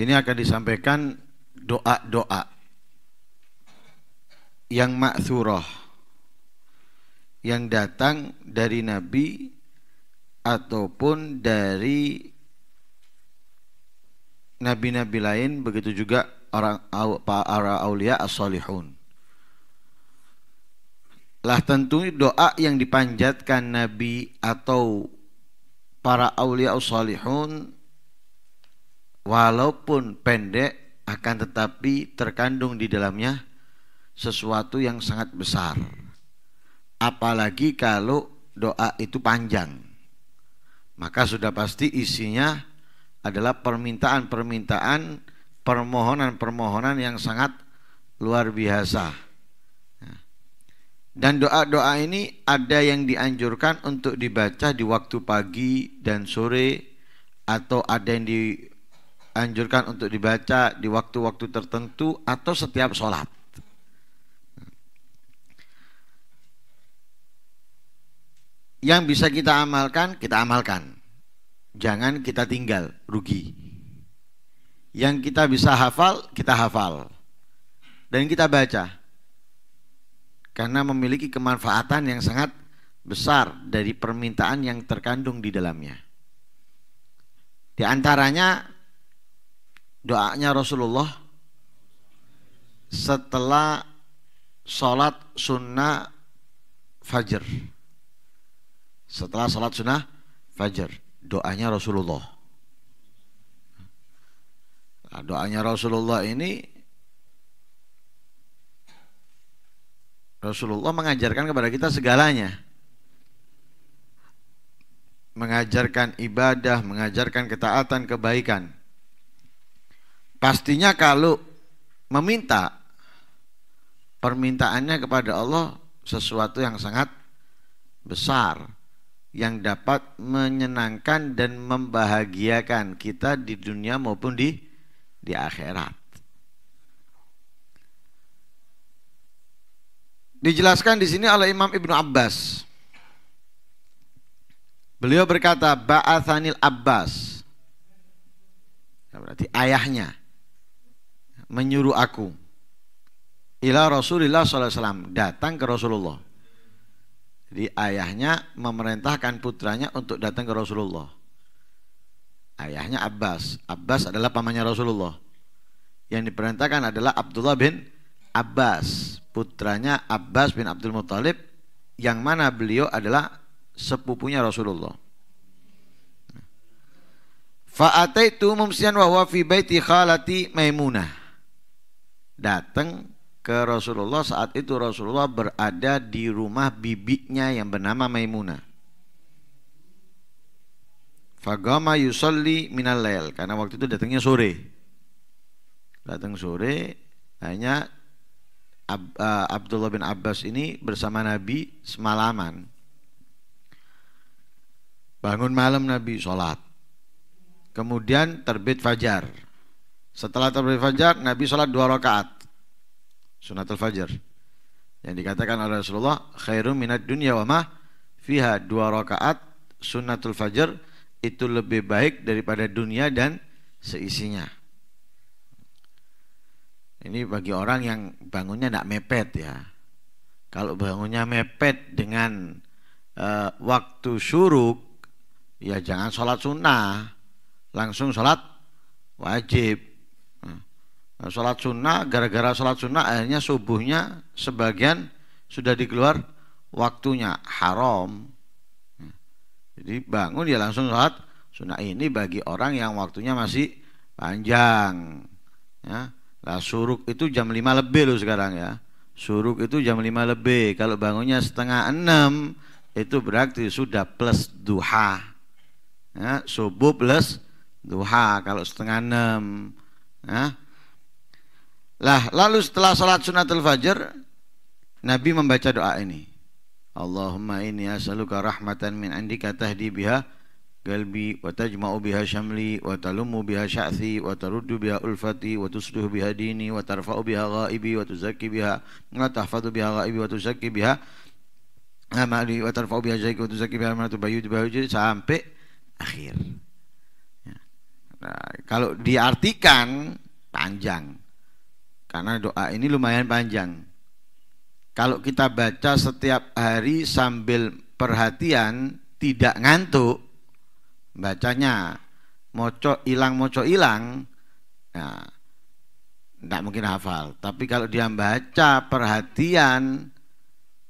sini akan disampaikan doa-doa yang maksuroh yang datang dari Nabi ataupun dari nabi-nabi lain begitu juga orang para aulia as salihun lah tentu doa yang dipanjatkan nabi atau para aulia as salihun walaupun pendek akan tetapi terkandung di dalamnya sesuatu yang sangat besar. Apalagi kalau doa itu panjang. Maka sudah pasti isinya adalah permintaan-permintaan, permohonan-permohonan yang sangat luar biasa. Ya. Dan doa-doa ini ada yang dianjurkan untuk dibaca di waktu pagi dan sore atau ada yang di dianjurkan untuk dibaca di waktu-waktu tertentu atau setiap sholat. Yang bisa kita amalkan, kita amalkan. Jangan kita tinggal, rugi. Yang kita bisa hafal, kita hafal. Dan kita baca. Karena memiliki kemanfaatan yang sangat besar dari permintaan yang terkandung di dalamnya. Di antaranya doanya Rasulullah setelah sholat sunnah fajar setelah sholat sunnah fajar doanya Rasulullah nah, doanya Rasulullah ini Rasulullah mengajarkan kepada kita segalanya mengajarkan ibadah, mengajarkan ketaatan, kebaikan Pastinya kalau meminta permintaannya kepada Allah sesuatu yang sangat besar yang dapat menyenangkan dan membahagiakan kita di dunia maupun di di akhirat. Dijelaskan di sini oleh Imam Ibnu Abbas. Beliau berkata, Ba'athanil Abbas. Berarti ayahnya menyuruh aku ila Rasulullah SAW datang ke Rasulullah. Jadi ayahnya memerintahkan putranya untuk datang ke Rasulullah. Ayahnya Abbas. Abbas adalah pamannya Rasulullah. Yang diperintahkan adalah Abdullah bin Abbas, putranya Abbas bin Abdul Muthalib yang mana beliau adalah sepupunya Rasulullah. Fa'ataitu mumsian wa huwa fi baiti khalati Maimunah datang ke Rasulullah saat itu Rasulullah berada di rumah bibinya yang bernama Maimunah. Fagama yusalli minal lail karena waktu itu datangnya sore. Datang sore hanya Ab, uh, Abdullah bin Abbas ini bersama Nabi semalaman. Bangun malam Nabi sholat. Kemudian terbit fajar. Setelah terbit fajar, Nabi sholat dua rakaat. Sunatul fajar. Yang dikatakan oleh Rasulullah, khairu minat dunia wa mah fiha dua rakaat sunatul fajar itu lebih baik daripada dunia dan seisinya. Ini bagi orang yang bangunnya tidak mepet ya. Kalau bangunnya mepet dengan e, waktu syuruk, ya jangan sholat sunnah, langsung sholat wajib. Nah, sholat sunnah gara-gara sholat sunnah akhirnya subuhnya sebagian sudah dikeluar waktunya haram nah, jadi bangun ya langsung sholat sunnah ini bagi orang yang waktunya masih panjang ya lah suruk itu jam 5 lebih loh sekarang ya suruk itu jam 5 lebih kalau bangunnya setengah enam itu berarti sudah plus duha ya, subuh plus duha kalau setengah enam ya, lah, lalu setelah salat sunatul fajar, Nabi membaca doa ini. Allahumma inni as'aluka rahmatan min indika tahdi biha galbi wa tajma'u biha syamli wa talumu biha sya'thi wa taruddu biha ulfati wa tusduh biha dini wa tarfa'u biha ghaibi wa tuzakki biha wa tahfadu biha ghaibi wa tuzakki biha amali wa tarfa'u biha syaiku wa tuzakki biha amanatu bayud biha sampai akhir. Ya. Nah, kalau diartikan panjang karena doa ini lumayan panjang. Kalau kita baca setiap hari sambil perhatian, tidak ngantuk, bacanya moco hilang moco hilang, ya, nah, tidak mungkin hafal. Tapi kalau dia baca perhatian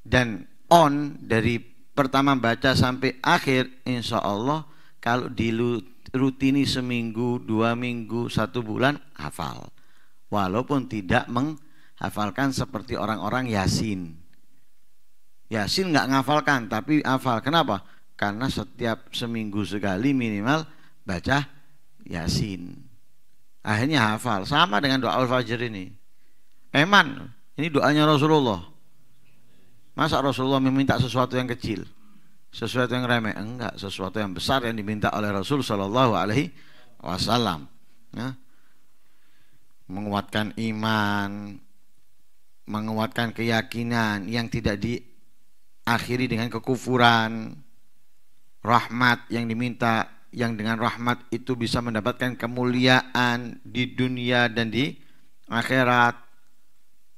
dan on dari pertama baca sampai akhir, insya Allah kalau dilutini seminggu, dua minggu, satu bulan hafal walaupun tidak menghafalkan seperti orang-orang Yasin. Yasin nggak ngafalkan tapi hafal. Kenapa? Karena setiap seminggu sekali minimal baca Yasin. Akhirnya hafal. Sama dengan doa al-fajr ini. Eman, ini doanya Rasulullah. Masa Rasulullah meminta sesuatu yang kecil? Sesuatu yang remeh? Enggak, sesuatu yang besar yang diminta oleh Rasulullah Shallallahu alaihi wasallam. Nah, menguatkan iman, menguatkan keyakinan yang tidak diakhiri dengan kekufuran, rahmat yang diminta yang dengan rahmat itu bisa mendapatkan kemuliaan di dunia dan di akhirat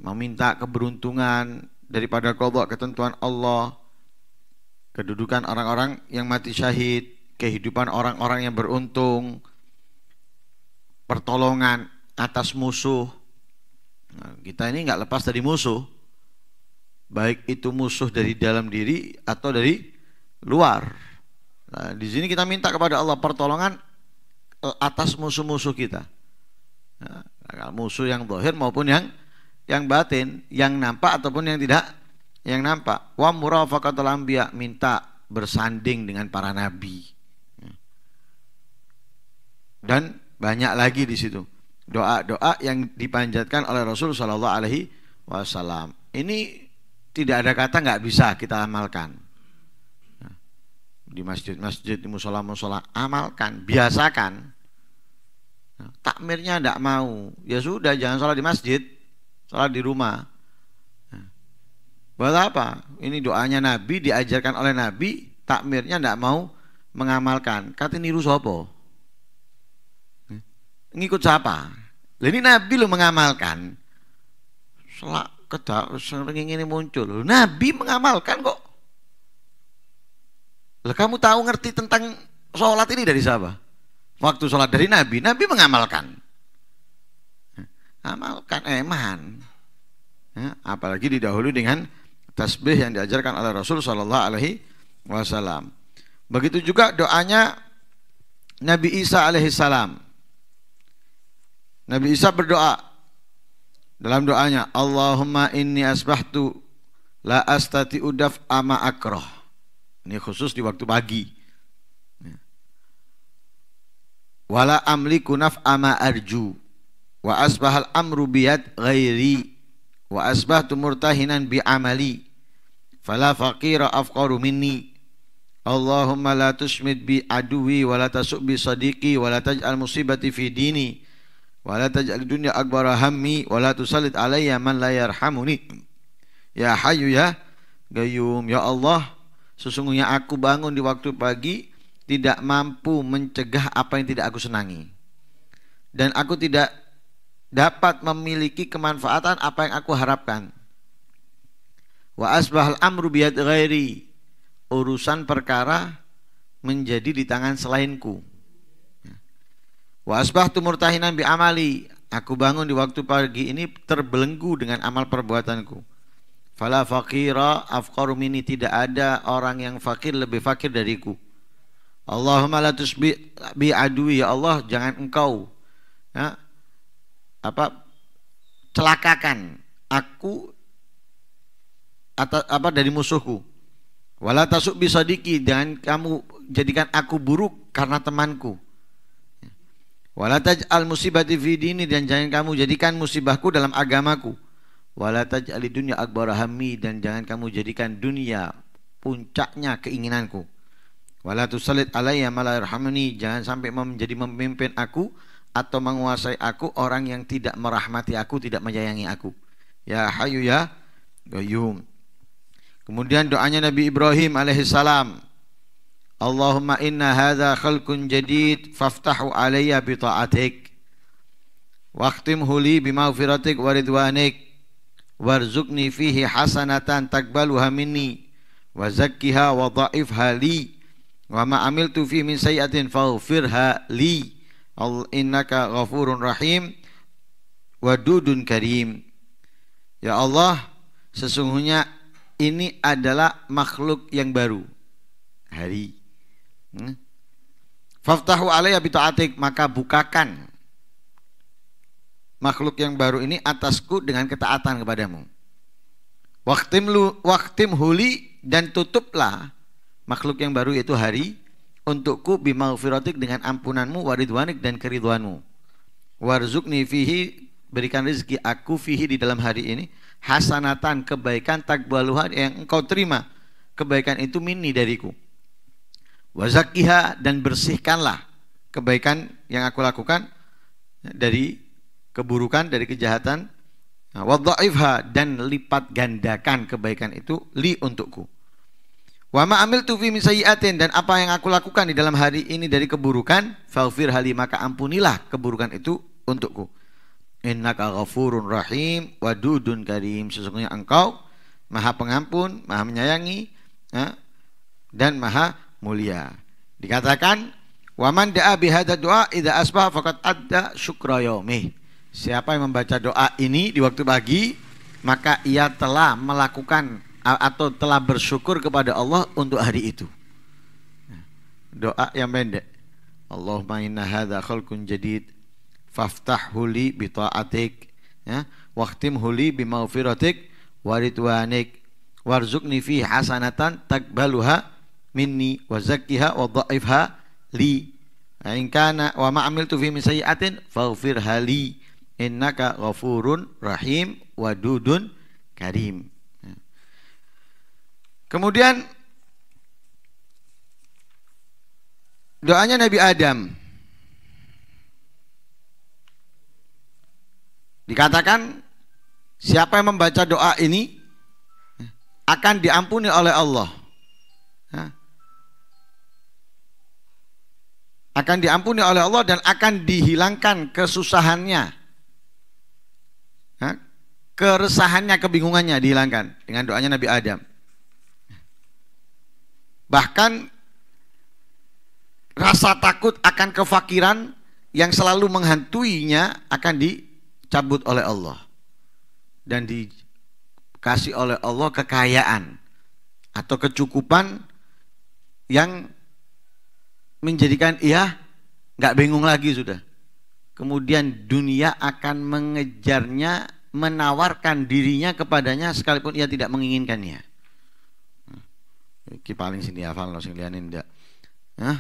meminta keberuntungan daripada kodok ketentuan Allah kedudukan orang-orang yang mati syahid kehidupan orang-orang yang beruntung pertolongan atas musuh. Nah, kita ini nggak lepas dari musuh, baik itu musuh dari dalam diri atau dari luar. Nah, di sini kita minta kepada Allah pertolongan eh, atas musuh-musuh kita. Nah, musuh yang dohir maupun yang yang batin, yang nampak ataupun yang tidak yang nampak. Wa murafaqatul anbiya minta bersanding dengan para nabi. Hmm. Dan banyak lagi di situ doa-doa yang dipanjatkan oleh Rasul Shallallahu Alaihi Wasallam. Ini tidak ada kata nggak bisa kita amalkan di masjid-masjid di musola-musola amalkan biasakan takmirnya tidak mau ya sudah jangan sholat di masjid sholat di rumah buat apa ini doanya Nabi diajarkan oleh Nabi takmirnya tidak mau mengamalkan kata niru sopo ngikut siapa ini Nabi lo mengamalkan selak kedak sering ini muncul. Nabi mengamalkan kok. Lah kamu tahu ngerti tentang sholat ini dari siapa? Waktu sholat dari Nabi, Nabi mengamalkan. Amalkan eman. Ya, apalagi didahului dengan tasbih yang diajarkan oleh Rasul Shallallahu Alaihi Wasallam. Begitu juga doanya Nabi Isa alaihissalam Nabi Isa berdoa dalam doanya, Allahumma inni asbahtu la astati udaf ama akroh. Ini khusus di waktu pagi. Ya. Wala amliku naf ama arju wa asbahal amru biyad ghairi wa asbahtu murtahinan bi amali fala faqira afqaru minni Allahumma la tusmid bi aduwi wa la bi sadiqi wa la taj'al musibati fi dini Wala taj'al dunya akbara hammi wala tusallit alayya man la yarhamuni. Ya Hayyu ya Qayyum ya Allah, sesungguhnya aku bangun di waktu pagi tidak mampu mencegah apa yang tidak aku senangi. Dan aku tidak dapat memiliki kemanfaatan apa yang aku harapkan. Wa asbahal amru biyad ghairi. Urusan perkara menjadi di tangan selainku. Wa asbahtu murtahinan bi amali. Aku bangun di waktu pagi ini terbelenggu dengan amal perbuatanku. Fala faqira afqaru mini tidak ada orang yang fakir lebih fakir dariku. Allahumma la tusbi bi adui ya Allah jangan engkau ya, apa celakakan aku atau apa dari musuhku. Wala tasuk bisadiki jangan kamu jadikan aku buruk karena temanku. Walataj al musibati fi dini dan jangan kamu jadikan musibahku dalam agamaku. Walataj al dunya akbar hammi dan jangan kamu jadikan dunia puncaknya keinginanku. Wala tusallit alaiya malayarhamni jangan sampai menjadi memimpin aku atau menguasai aku orang yang tidak merahmati aku, tidak menyayangi aku. Ya Hayu ya gayum Kemudian doanya Nabi Ibrahim alaihissalam Allahumma inna hadha khalqun jadid faftahu alayya bi ta'atik waqtimhu li bi maghfiratik wa ridwanik warzuqni fihi hasanatan takbaluha minni wa zakkiha wa dha'ifha li wa ma amiltu fi min sayyatin faghfirha li innaka ghafurun rahim wadudun karim ya Allah sesungguhnya ini adalah makhluk yang baru hari Hmm? Faftahu alaiya bita'atik maka bukakan makhluk yang baru ini atasku dengan ketaatan kepadamu. Waktim lu, waktim huli dan tutuplah makhluk yang baru itu hari untukku bimaghfiratik dengan ampunanmu waridwanik dan keridwanmu. Warzukni fihi berikan rezeki aku fihi di dalam hari ini hasanatan kebaikan takbaluhan yang engkau terima. Kebaikan itu mini dariku. Wazakiha dan bersihkanlah kebaikan yang aku lakukan dari keburukan, dari kejahatan. Nah, wadha'ifha dan lipat gandakan kebaikan itu li untukku. Wa ma amiltu fi min dan apa yang aku lakukan di dalam hari ini dari keburukan, faghfir hali maka ampunilah keburukan itu untukku. Innaka ghafurun rahim wadudun karim sesungguhnya engkau maha pengampun, maha menyayangi, ya, dan maha mulia. Dikatakan waman da'a bihadza doa idza asbah fakat adda syukra yaumih. Siapa yang membaca doa ini di waktu pagi, maka ia telah melakukan atau telah bersyukur kepada Allah untuk hari itu. Doa yang pendek. Allahumma inna hadza khalqun jadid faftahhu li bi ta'atik ya waqtimhu huli bi mawfiratik wa ridwanik warzuqni fi hasanatan takbaluha minni wa zakkiha wa dha'ifha li in kana wa ma amiltu fi min sayyi'atin faghfir li innaka ghafurun rahim wadudun karim kemudian doanya Nabi Adam dikatakan siapa yang membaca doa ini akan diampuni oleh Allah Nah, akan diampuni oleh Allah dan akan dihilangkan kesusahannya keresahannya kebingungannya dihilangkan dengan doanya Nabi Adam bahkan rasa takut akan kefakiran yang selalu menghantuinya akan dicabut oleh Allah dan dikasih oleh Allah kekayaan atau kecukupan yang menjadikan ya nggak bingung lagi sudah. Kemudian dunia akan mengejarnya, menawarkan dirinya kepadanya sekalipun ia tidak menginginkannya. Ki paling sini hafal lo sing lianin ndak. Hah?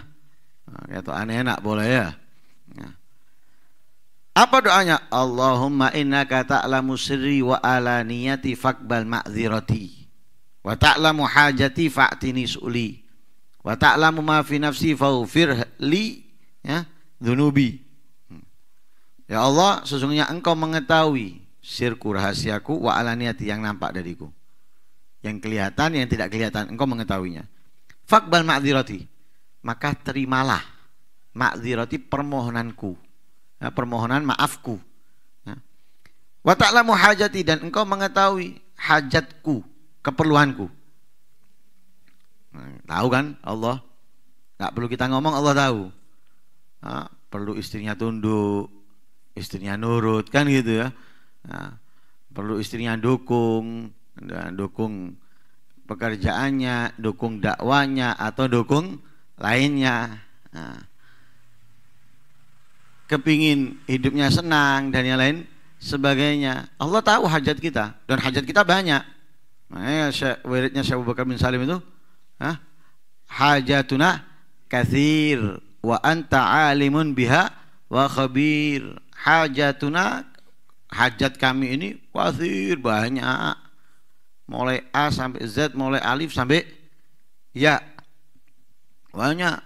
Nah, Ketok aneh enak boleh ya. Nah. Apa doanya? Allahumma innaka ta'lamu sirri wa alaniyati fakbal ma'zirati wa ta'lamu hajati fa'tini su'li Wa ta'lamu ma fi nafsi faghfir li ya hmm. Ya Allah, sesungguhnya Engkau mengetahui sirku rahasiaku wa alaniyati yang nampak dariku. Yang kelihatan, yang tidak kelihatan, Engkau mengetahuinya. Fakbal ma'dzirati. Maka terimalah ma'dzirati permohonanku. Ya, permohonan maafku. Ya. Wa ta'lamu hajati dan Engkau mengetahui hajatku, keperluanku tahu kan Allah? Nggak perlu kita ngomong Allah tahu. Nah, perlu istrinya tunduk, istrinya nurut kan gitu ya. Nah, perlu istrinya dukung, dan ya, dukung pekerjaannya, dukung dakwanya atau dukung lainnya. Nah, kepingin hidupnya senang dan yang lain sebagainya. Allah tahu hajat kita dan hajat kita banyak. Makanya wiridnya Syekh Abu Bakar bin Salim itu hajatuna kathir wa anta alimun biha wa khabir hajatuna hajat kami ini kathir banyak mulai A sampai Z mulai alif sampai ya banyak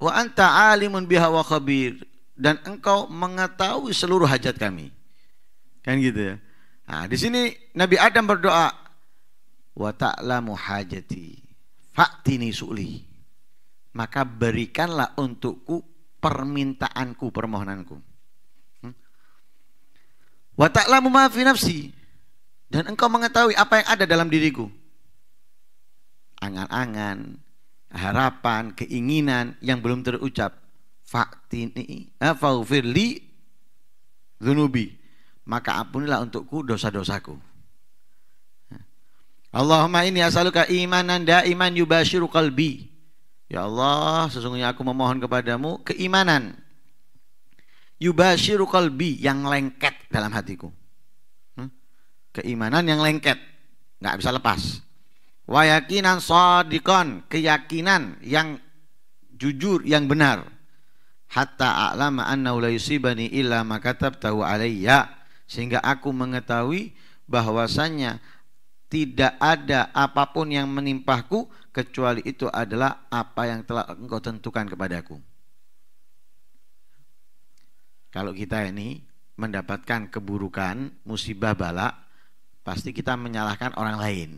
wa anta alimun biha wa khabir dan engkau mengetahui seluruh hajat kami kan gitu ya nah di sini Nabi Adam berdoa wa ta'lamu hajati Faktini su'li. Maka berikanlah untukku permintaanku, permohonanku. Hmm? Wa nafsi. Dan engkau mengetahui apa yang ada dalam diriku. Angan-angan, harapan, keinginan yang belum terucap. Faktini, eh, faufirli, zunubi. Maka ampunilah untukku dosa-dosaku. Allahumma ini as'aluka imanan daiman yubashiru kalbi. Ya Allah, sesungguhnya aku memohon kepadamu keimanan yubashiru kalbi yang lengket dalam hatiku. Hmm? Keimanan yang lengket, nggak bisa lepas. Wayakinan sadikon. keyakinan yang jujur, yang benar. Hatta a'lama anna bani illa makatab tahu alayya. Sehingga aku mengetahui bahwasannya tidak ada apapun yang menimpahku kecuali itu adalah apa yang telah engkau tentukan kepadaku. Kalau kita ini mendapatkan keburukan, musibah bala, pasti kita menyalahkan orang lain.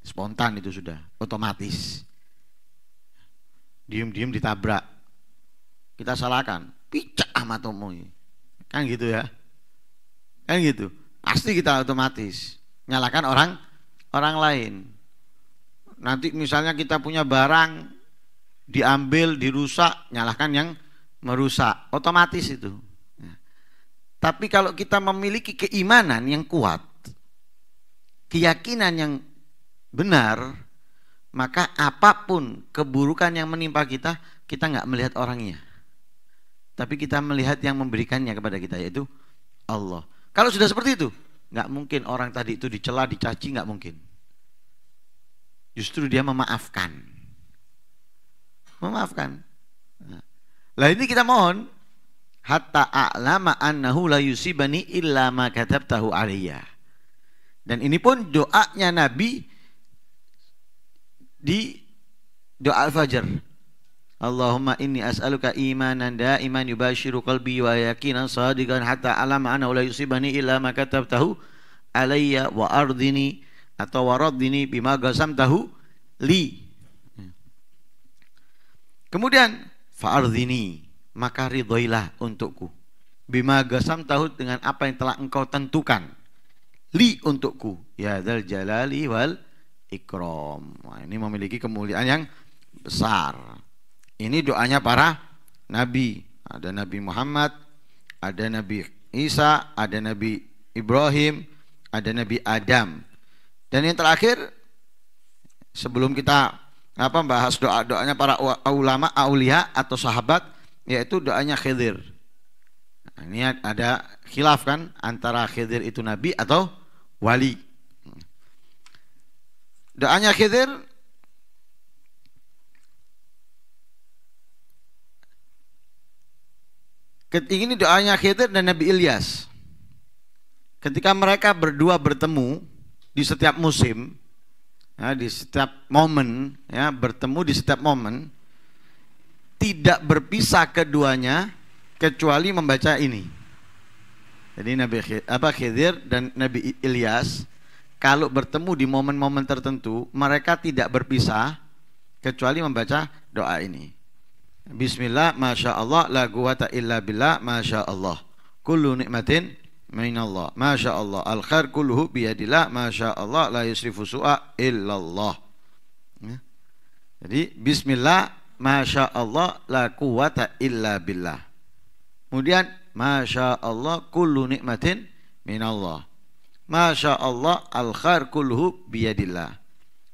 Spontan itu sudah, otomatis. Diem-diem ditabrak. Kita salahkan, picak ah matamu, Kan gitu ya. Kan gitu. Pasti kita otomatis nyalahkan orang orang lain. Nanti misalnya kita punya barang diambil, dirusak, nyalahkan yang merusak, otomatis itu. Ya. Tapi kalau kita memiliki keimanan yang kuat, keyakinan yang benar, maka apapun keburukan yang menimpa kita, kita nggak melihat orangnya. Tapi kita melihat yang memberikannya kepada kita, yaitu Allah. Kalau sudah seperti itu, nggak mungkin orang tadi itu dicela, dicaci, nggak mungkin. Justru dia memaafkan. Memaafkan. Lah ini kita mohon hatta a'lama annahu la yusibani illa ma katabtahu alayya. Dan ini pun doanya Nabi di doa al-fajr. Allahumma inni as'aluka imanan da'iman yubashiru qalbi wa yakinan sadiqan hatta alam anna la yusibani illa ma katabtahu alayya wa ardini atau warad ini bima gasam tahu li. Hmm. Kemudian dini maka ridhoilah untukku. Bima gasam tahu dengan apa yang telah engkau tentukan li untukku ya dal jalali wal ikrom Nah, ini memiliki kemuliaan yang besar. Ini doanya para nabi. Ada Nabi Muhammad, ada Nabi Isa, ada Nabi Ibrahim, ada Nabi Adam. Dan yang terakhir sebelum kita apa bahas doa-doanya para ulama, aulia atau sahabat yaitu doanya Khidir. Nah, ini ada khilaf kan antara Khidir itu nabi atau wali. Doanya Khidir Ini doanya Khidir dan Nabi Ilyas. Ketika mereka berdua bertemu, di setiap musim, ya, di setiap momen, ya, bertemu di setiap momen, tidak berpisah keduanya kecuali membaca ini. Jadi Nabi apa Khidir dan Nabi Ilyas kalau bertemu di momen-momen tertentu mereka tidak berpisah kecuali membaca doa ini. Bismillah, masya Allah, la quwata illa billah, masya Allah. Kullu nikmatin minallah. Masya Allah. Al khair kulhu biyadillah. Masya Allah. La yusrifu su'a illallah. Ya. Jadi bismillah. Masya Allah. La quwata illa billah. Kemudian Masya Allah. Kullu nikmatin minallah. Masya Allah. Al khair kulhu biyadillah.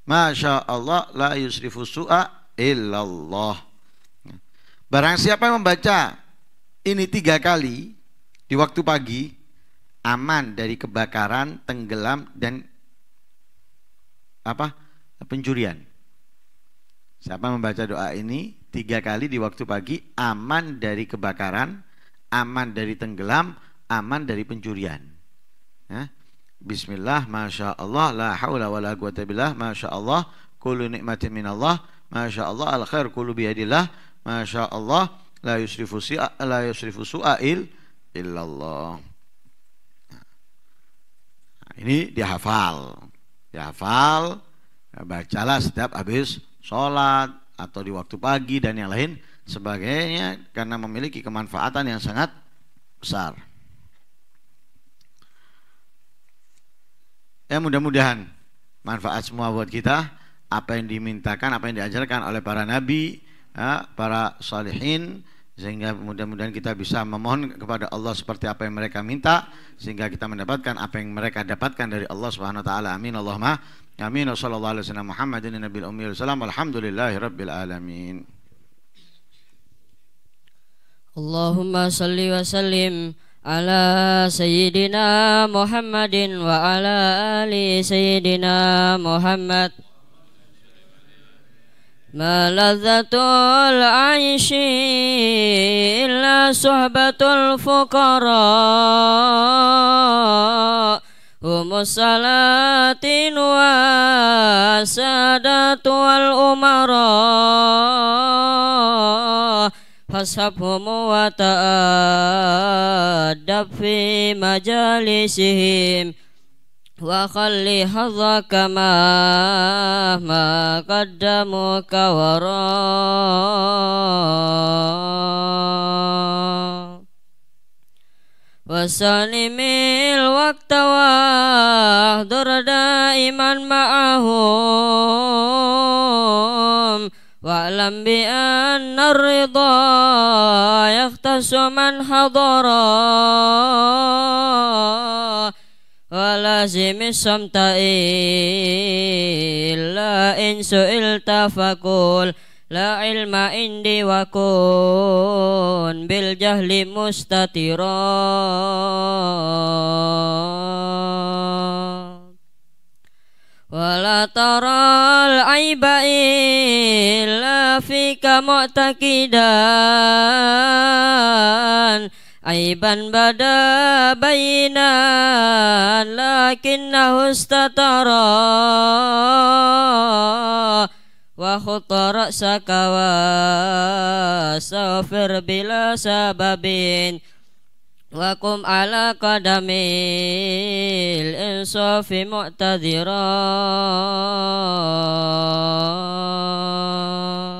Masya Allah. La yusrifu su'a illallah. Ya. Barang siapa yang membaca ini tiga kali di waktu pagi, aman dari kebakaran, tenggelam dan apa? pencurian. Siapa membaca doa ini tiga kali di waktu pagi aman dari kebakaran, aman dari tenggelam, aman dari pencurian. Ya. Bismillah, masya Allah, la haula wa la quwata billah, masya Allah, kullu nikmatin min Allah, masya Allah, al khair kullu biadillah, masya Allah, la yusrifu, si la yusrifu su'ail illallah ini dia hafal. Dia hafal, ya, bacalah setiap habis sholat atau di waktu pagi dan yang lain sebagainya karena memiliki kemanfaatan yang sangat besar. Ya mudah-mudahan manfaat semua buat kita apa yang dimintakan, apa yang diajarkan oleh para nabi, ya, para salihin, sehingga mudah-mudahan kita bisa memohon kepada Allah seperti apa yang mereka minta sehingga kita mendapatkan apa yang mereka dapatkan dari Allah Subhanahu wa taala amin Allahumma amin sallallahu alaihi wasallam Muhammadin nabiyil ummi wasallam alhamdulillahirabbil alamin Allahumma salli wa sallim ala sayyidina Muhammadin wa ala ali sayyidina Muhammad ما لذة العيش إلا صحبة الفقراء هم السلاطين والسادة والأمراء فاصحبهم وتأدب في مجالسهم وخلي حظك مهما قدموك وراء وسلم الوقت واهدر دائما معهم واعلم بأن الرضا يختص من حضره lazimi samta illa in su'ilta fakul la ilma indi wakun bil jahli mustatira wala taral aiba illa fika mu'takidan Aiban bada baina lakin ustatara wa khutara sakawa sofir bila sababin wa ala ala qadamil insafi mu'tadhirah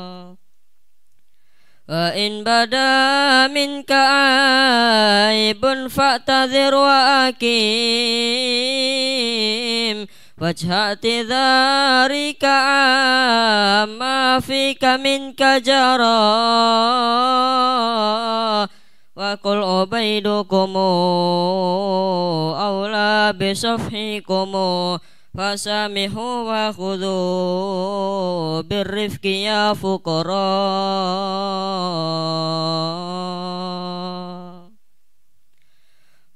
وإن بدا منك عيب فاعتذر وأكيم وجه اعتذارك عما فيك منك جرى وقل عبيدكم أولى بصفحكم فسامحوا وخذوا بالرفق يا فقراء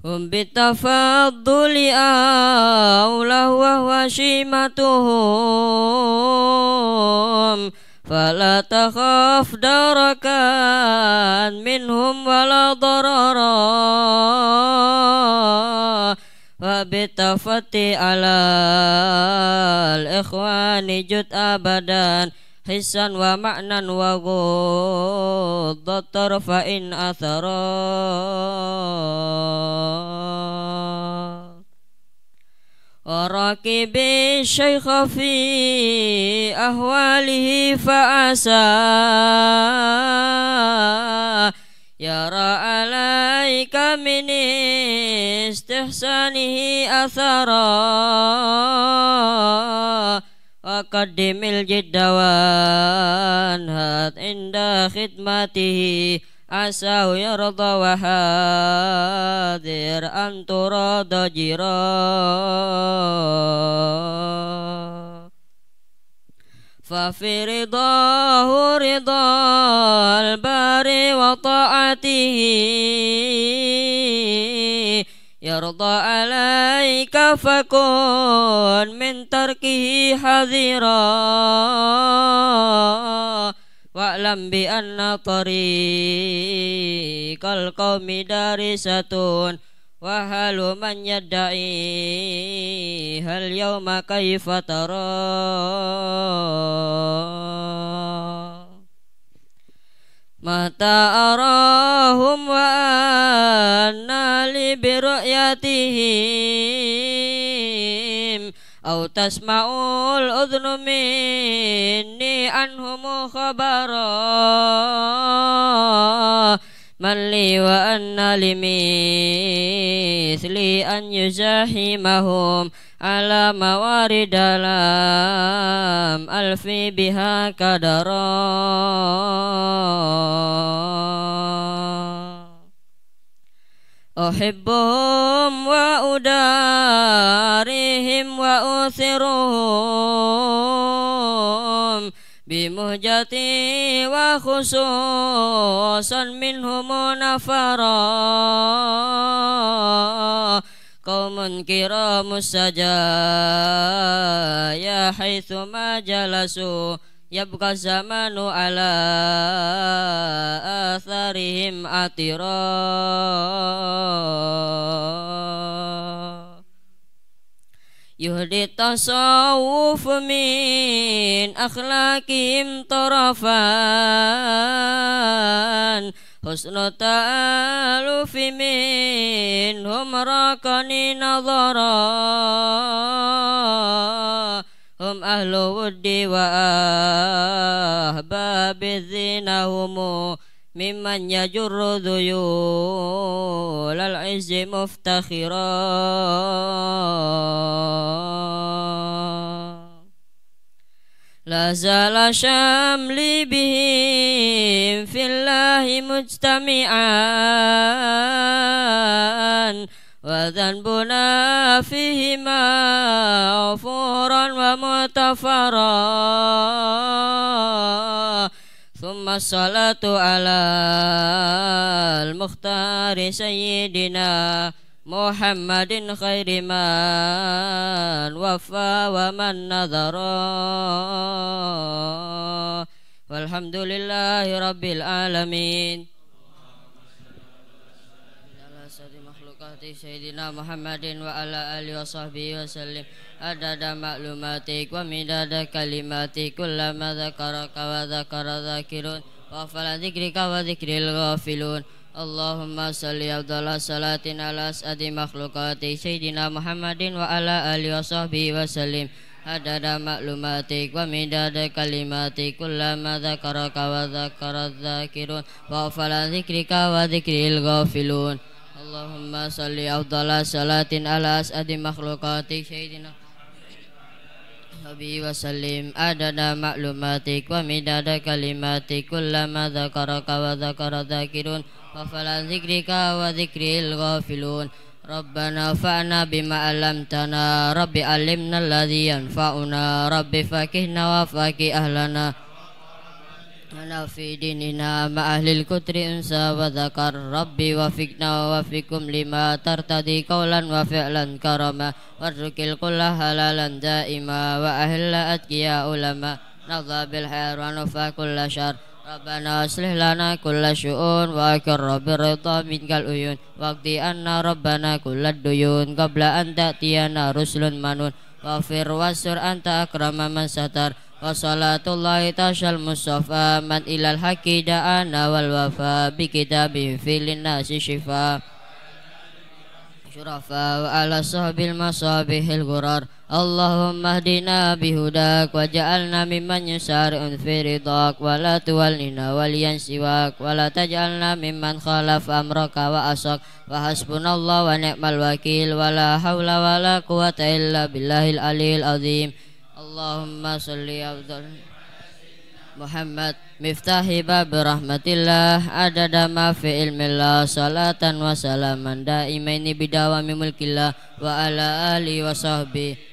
هم بالتفضل أولى وهو شيمتهم فلا تخاف دركا منهم ولا ضررا وبالتفتي على الإخوان جد أبدا حسا ومعنى وغض الطرف إن أثرا وراكب الشيخ في أهواله فأساه يرى عليك من استحسانه أثرا وقدم الجد وانهض عند خدمته عساه يرضى وحاذر أن تراد جيران ففي رضاه رضا الباري وطاعته يرضى عليك فكن من تركه حذرا واعلم بأن طريق القوم دارسة وهل من يدعي هل يوم كيف ترى متى أراهم وأنا لبرؤيتهم أو تسمع الأذن مني عنهم خبرا Mali wa li misli an yuzahimahum Ala mawarid alam alfi biha kadara wa udarihim wa usiruhum بمهجتي وخصوصا منهم نفرا قوم كرام السجايا حيثما جلسوا يبقى الزمان على آثارهم عطرا Yudita tasawuf min akhlakim tarafan Husnu ta'aluf min hum rakani Hum ahlu uddi wa ahbabi ممن يجر ذيول العز مفتخرا لا زال شملي بهم في الله مجتمعا وذنبنا فيهما غفورا ومتفرا Wassalatu ala al-mukhtari sayyidina Muhammadin khairiman wafa wa man nadhara Walhamdulillahi rabbil alamin Allahumma sayyidina Muhammadin wa ala alihi wa sahbihi wa sallim Ada maklumatik wa midada kalimatik kullama dzakaraka wa dzakara kirun, wa fala dzikrika wa filun. Allahumma salli abdallah salatin ala sadi makhlukati sayyidina Muhammadin wa ala ali wa sahbihi wa salim adada maklumatik wa midada kalimatik kullama dzakaraka wa dzakara dzakirun wa fala wa ghafilun Allahumma salli afdala salatin ala as'adi makhlukati syaitinah Nabi wasallim adada maklumatik wa midada kalimatik kullama dzakaraka wa dzakara dzakirun wa fala dzikrika wa dzikril ghafilun Rabbana fa'na bima alamtana Rabbi alimna alladhi yanfa'una Rabbi kihna wa faki ahlana Nafidinina ma'ahil kutri insa wa zakar Rabbi wa fikna wa fikum lima tartadi kaulan wa fi'lan karama wa rukil kulla halalan da'ima wa ahilla atkiya ulama nagha bilhar wa nufa kulla syar Rabbana aslih lana kulla syu'un wa akir rabbi rita min uyun wakti anna Rabbana kulla duyun qabla anta tiyana ruslun manun wafir fir wa sur anta akrama man Wassalatullahi tashal mustafa Man ilal haki da'ana wal wafa Bi kitabih filin nasi shifa Syurafa wa ala sahbil masabihil gurar Allahumma ahdina bihudak Wa ja'alna mimman yusari unfi ridak Wa la tuwalina waliyan siwak Wa la taj'alna mimman khalaf amraka wa asak Wa hasbunallah wa ni'mal wakil Wa la hawla wa la quwata illa billahil alil azim Allahumma salli abdul Muhammad miftahi bab rahmatillah adada ma fi ilmillah salatan wa salaman daimaini bidawami mulkillah wa ala ali wa sahbihi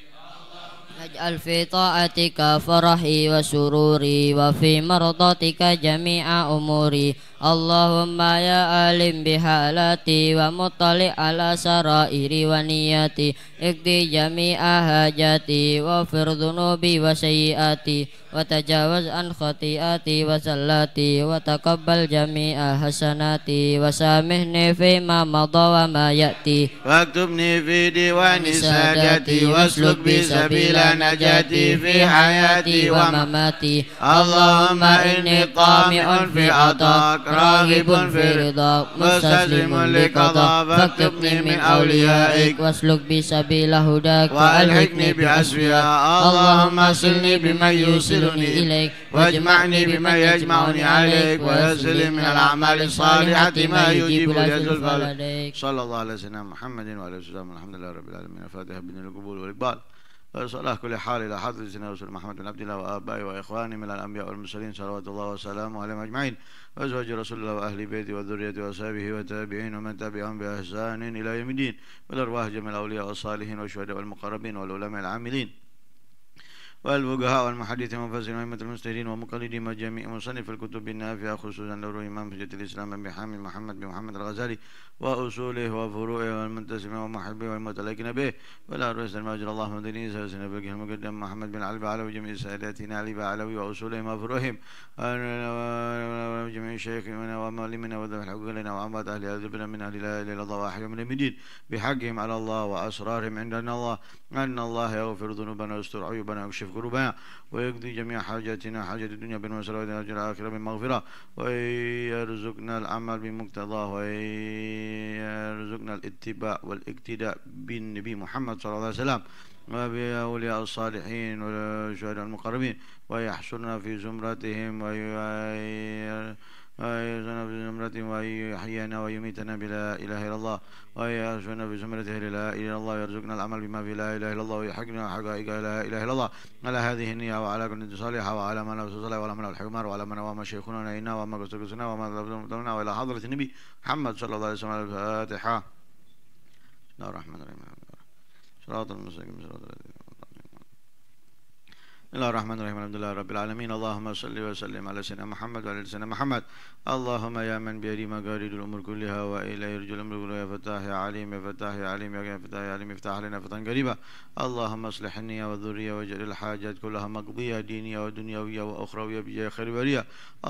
ta'atika farahi wa sururi wa fi مرضاتك jami'a umuri Allahumma ya alim bihalati wa mutali ala sarairi wa niyati ikdi jami'a hajati wa firdunubi wa sayyati wa tajawaz an khati'ati wa salati wa taqabbal jami'a hasanati wa samihni fi ma madha wa ma ya'ti wa aktubni fi diwani sadati wa sluk bi sabila najati fi hayati wa mamati Allahumma inni qami'un fi ataka راغب في رضاك مستسلم لقضاك فاكتبني من أوليائك واسلك بي سبيل هداك وألحقني بأسفياء اللهم أصلني بمن يوصلني إليك واجمعني بمن يجمعني عليك ويسلم من الأعمال الصالحة ما يجيب لك الفلك صلى الله على سيدنا محمد وعلى آله وسلم الحمد لله رب العالمين الفاتحة بن القبول والإقبال الله كل حال إلى حضرة سيدنا رسول محمد بن عبد الله وآبائه وإخوانه من الأنبياء والمرسلين صلوات الله وسلامه عليهم أجمعين وأزواج رسول الله وأهل بيته وذريته وأصحابه والتابعين ومن تبعهم بإحسان إلى يوم الدين والأرواح جميع الأولياء والصالحين والشهداء والمقربين والعلماء العاملين والبقهاء والمحدثين المفسر وأئمة المستهدين ومقلدين وجميع مصنف الكتب النافعة خصوصا لروي إمام حجة الإسلام أبي حامد محمد بن محمد الغزالي وأصوله وفروعه والمنتسمة ومحبه والمتلكين به ولا رئيس الماجر اللهم دني سيدنا بالقه المقدم محمد بن علب علوي جميع ساداتنا علي علوي وأصولهم وفروعهم وجميع شيخنا ومعلمنا وذوي الحق لنا وعمات أهل أذبنا من أهل لا إله إلا الله المدين بحقهم على الله وأسرارهم عندنا الله أن الله يغفر ذنوبنا ويستر عيوبنا ويكشف ويشكر ويقضي جميع حاجاتنا حاجة الدنيا بالمسألة والأجر الآخرة بالمغفرة ويرزقنا العمل بمقتضاه ويرزقنا الاتباع والاقتداء بالنبي محمد صلى الله عليه وسلم وبأولياء الصالحين والشهداء المقربين ويحشرنا في زمرتهم ويرزقنا ويرزقنا بزمرته ويحيينا ويميتنا بلا إله إلا الله ويرزقنا بزمرته لا إله إلا الله ويرزقنا العمل بما في لا إله إلا الله ويحقنا حقائق لا إله إلا الله على هذه النية وعلى كل صالحة وعلى من نفس صالح وعلى من الحكمار وعلى من وما شيخنا نينا وما قصدنا وما قصدنا وإلى حضرة النبي محمد صلى الله عليه وسلم الفاتحة بسم الله الرحمن الرحيم صراط المستقيم صراط الذين بسم الله الرحمن الرحيم الحمد لله رب العالمين اللهم صل وسلم على سيدنا محمد وعلى سيدنا محمد اللهم يا من بيده مقاليد الامور كلها والى يرجو الامر كلها يا فتاح يا عليم يا فتاح يا عليم يا فتاح يا عليم افتح لنا فتحا قريبا اللهم اصلح النية والذرية واجعل الحاجات كلها مقضية دينية ودنيوية واخروية بجاه خير برية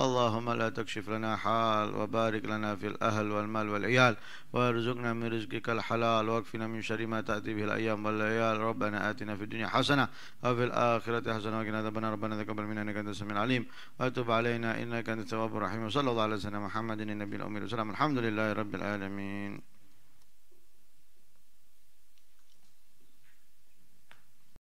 اللهم لا تكشف لنا حال وبارك لنا في الاهل والمال والعيال وارزقنا من رزقك الحلال واكفنا من شر ما تاتي به الايام والليال ربنا اتنا في الدنيا حسنة وفي الاخرة حسنة وسلم وقنا ذنبنا ربنا تقبل منا انك انت السميع العليم واتوب علينا انك انت التواب الرحيم وصلى الله على سيدنا محمد النبي الامي وسلم الحمد لله رب العالمين